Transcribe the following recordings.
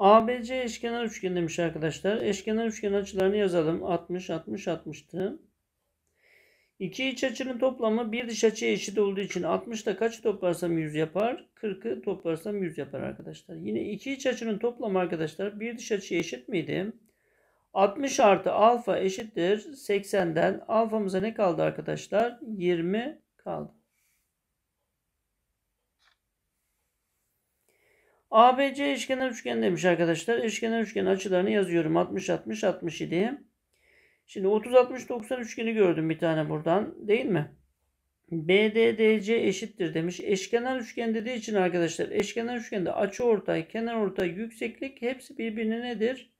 ABC eşkenar üçgen demiş arkadaşlar. Eşkenar üçgen açılarını yazalım. 60, 60, 60'tı. İki iç açının toplamı bir dış açıya eşit olduğu için 60'ta kaç toplarsam 100 yapar? 40'ı toplarsam 100 yapar arkadaşlar. Yine iki iç açının toplamı arkadaşlar bir dış açıya eşit miydi? 60 artı alfa eşittir 80'den. Alfamıza ne kaldı arkadaşlar? 20 kaldı. ABC eşkenar üçgen demiş arkadaşlar. Eşkenar üçgen açılarını yazıyorum. 60 60 67. Şimdi 30 60 90 üçgeni gördüm bir tane buradan. Değil mi? BDDC eşittir demiş. Eşkenar üçgen dediği için arkadaşlar eşkenar üçgende açı ortay, kenar ortay, yükseklik hepsi birbirine nedir?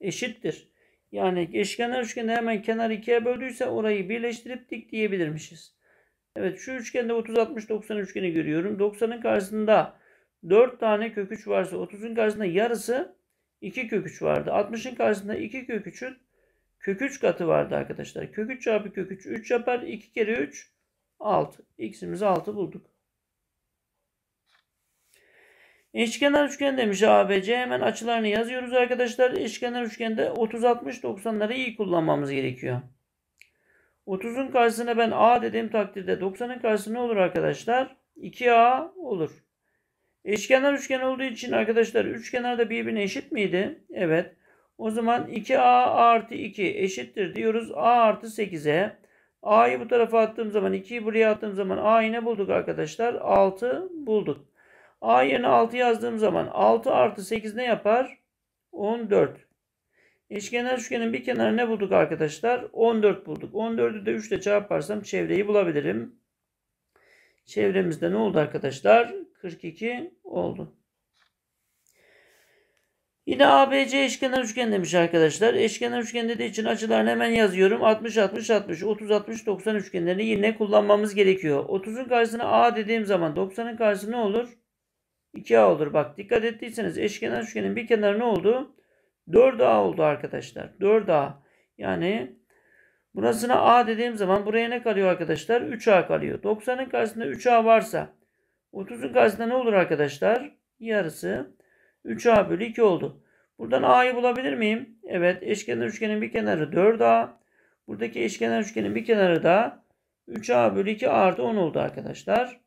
Eşittir. Yani eşkenar üçgende hemen kenar ikiye böldüyse orayı birleştirip dik diyebilirmişiz. Evet şu üçgende 30 60 90 üçgeni görüyorum. 90'ın karşısında 4 tane kök 3 varsa 30'un karşısında yarısı 2 kök 3 vardı. 60'ın karşısında 2 kök 3'ün kök 3 katı vardı arkadaşlar. Kök 3 çarpı kök 3 3 yapar. 2 kere 3 6. X'imizi 6 bulduk. Eşkenar üçgen demiş ABC. Hemen açılarını yazıyoruz arkadaşlar. Eşkenar üçgende 30, 60, 90'ları iyi kullanmamız gerekiyor. 30'un karşısına ben A dediğim takdirde 90'ın karşısı ne olur arkadaşlar? 2A olur. Eşkenar üçgen olduğu için arkadaşlar üçkenar da birbirine eşit miydi? Evet. O zaman 2A artı 2 eşittir diyoruz. A artı 8'e. A'yı bu tarafa attığım zaman 2'yi buraya attığım zaman A'yı ne bulduk arkadaşlar? 6 bulduk. A yerine 6 yazdığım zaman 6 artı 8 ne yapar? 14. Eşkenar üçgenin bir kenarı ne bulduk arkadaşlar? 14 bulduk. 14'ü de 3 ile çarparsam çevreyi bulabilirim. Çevremizde ne oldu arkadaşlar? 42 oldu. Yine ABC eşkenar üçgen demiş arkadaşlar. Eşkenar üçgen dediği için açılarını hemen yazıyorum. 60 60 60 30 60 90 üçgenlerini yine kullanmamız gerekiyor. 30'un karşısına A dediğim zaman 90'ın karşısı ne olur? 2A olur. Bak dikkat ettiyseniz eşkenar üçgenin bir kenarı ne oldu? 4A oldu arkadaşlar. 4A yani Burasına A dediğim zaman buraya ne kalıyor arkadaşlar? 3A kalıyor. 90'ın karşısında 3A varsa 30'un karşısında ne olur arkadaşlar? Yarısı 3A bölü 2 oldu. Buradan A'yı bulabilir miyim? Evet eşkenar üçgenin bir kenarı 4A. Buradaki eşkenar üçgenin bir kenarı da 3A bölü 2 artı 10 oldu arkadaşlar.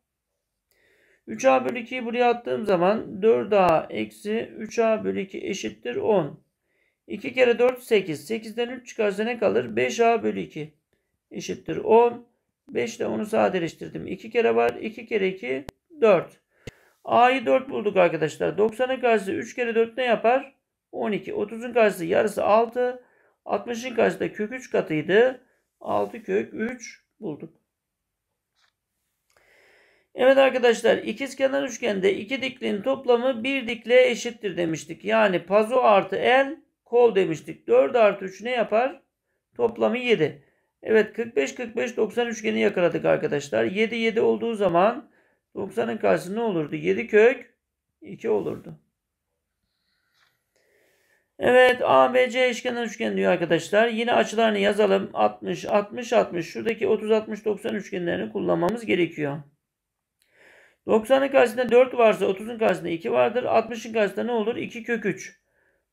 3A bölü 2'yi buraya attığım zaman 4A eksi 3A bölü 2 eşittir 10. 2 kere 4 8. 8'den 3 çıkarsa ne kalır? 5a bölü 2 eşittir 10. 5 ile 10'u sadeleştirdim. 2 kere var. 2 kere 2 4. A'yı 4 bulduk arkadaşlar. 90'a karşısı 3 kere 4 ne yapar? 12. 30'un karşısı yarısı 6. 60'ın karşısı da kök 3 katıydı. 6 kök 3 bulduk. Evet arkadaşlar ikizkenar üçgende iki dikliğin toplamı bir dikliğe eşittir demiştik. Yani pazo artı el kol demiştik. 4 artı 3 ne yapar? Toplamı 7. Evet 45 45 90 üçgeni yakaladık arkadaşlar. 7 7 olduğu zaman 90'ın karşısı ne olurdu? 7 kök 2 olurdu. Evet ABC eşkenar üçgen diyor arkadaşlar. Yine açılarını yazalım. 60 60 60 şuradaki 30 60 90 üçgenlerini kullanmamız gerekiyor. 90'ın karşısında 4 varsa 30'un karşısında 2 vardır. 60'ın karşısında ne olur? 2 kök 3.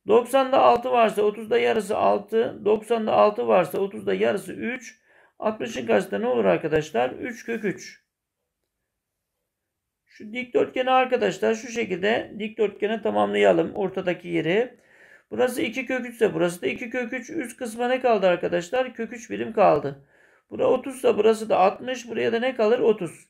90'da 6 varsa 30'da yarısı 6. 90'da 6 varsa 30'da yarısı 3. 60'ın karşısında ne olur arkadaşlar? 3 kök 3. Şu dikdörtgeni arkadaşlar şu şekilde dikdörtgeni tamamlayalım. Ortadaki yeri. Burası 2 kök 3 ise burası da 2 kök 3. Üst kısma ne kaldı arkadaşlar? Kök 3 birim kaldı. Bura 30 ise burası da 60. Buraya da ne kalır? 30.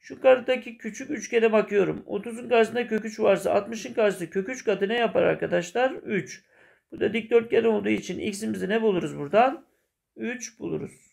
Şu Yukarıdaki küçük üçgene bakıyorum. 30'un karşısında kök 3 varsa 60'ın karşısında kök 3 katı ne yapar arkadaşlar? 3. Bu da dikdörtgen olduğu için x'imizi ne buluruz buradan? 3 buluruz.